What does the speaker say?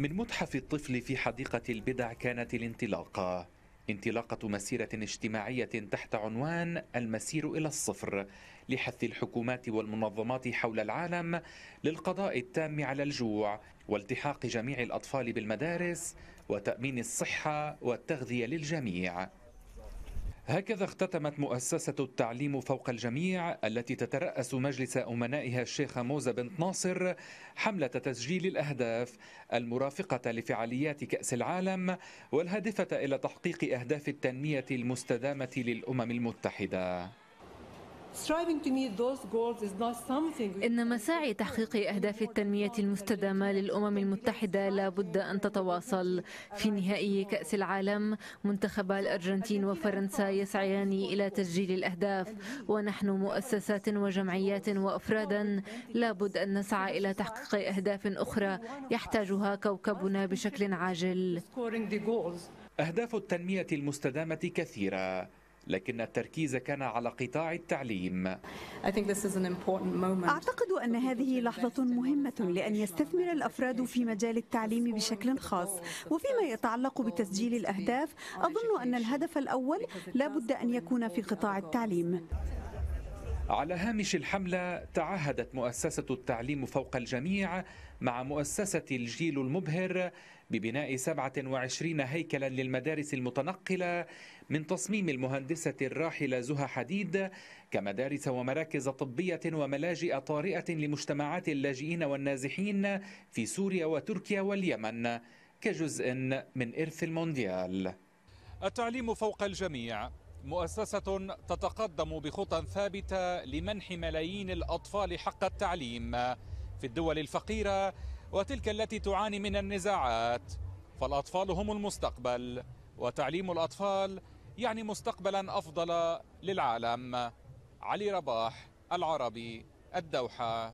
من متحف الطفل في حديقة البدع كانت الانطلاقة انطلاقة مسيرة اجتماعية تحت عنوان المسير إلى الصفر لحث الحكومات والمنظمات حول العالم للقضاء التام على الجوع والتحاق جميع الأطفال بالمدارس وتأمين الصحة والتغذية للجميع هكذا اختتمت مؤسسة التعليم فوق الجميع التي تترأس مجلس أمنائها الشيخ موزة بنت ناصر حملة تسجيل الأهداف المرافقة لفعاليات كأس العالم والهادفة إلى تحقيق أهداف التنمية المستدامة للأمم المتحدة إن مساعي تحقيق أهداف التنمية المستدامة للأمم المتحدة لابد أن تتواصل في نهائي كأس العالم منتخبا الأرجنتين وفرنسا يسعيان إلى تسجيل الأهداف ونحن مؤسسات وجمعيات وأفرادا لابد أن نسعى إلى تحقيق أهداف أخرى يحتاجها كوكبنا بشكل عاجل أهداف التنمية المستدامة كثيرة لكن التركيز كان على قطاع التعليم أعتقد أن هذه لحظة مهمة لأن يستثمر الأفراد في مجال التعليم بشكل خاص وفيما يتعلق بتسجيل الأهداف أظن أن الهدف الأول لا بد أن يكون في قطاع التعليم على هامش الحملة تعهدت مؤسسة التعليم فوق الجميع مع مؤسسة الجيل المبهر ببناء 27 هيكلا للمدارس المتنقلة من تصميم المهندسة الراحلة زها حديد كمدارس ومراكز طبية وملاجئ طارئة لمجتمعات اللاجئين والنازحين في سوريا وتركيا واليمن كجزء من إرث المونديال التعليم فوق الجميع مؤسسة تتقدم بخطى ثابتة لمنح ملايين الأطفال حق التعليم في الدول الفقيرة وتلك التي تعاني من النزاعات فالأطفال هم المستقبل وتعليم الأطفال يعني مستقبلا أفضل للعالم علي رباح العربي الدوحة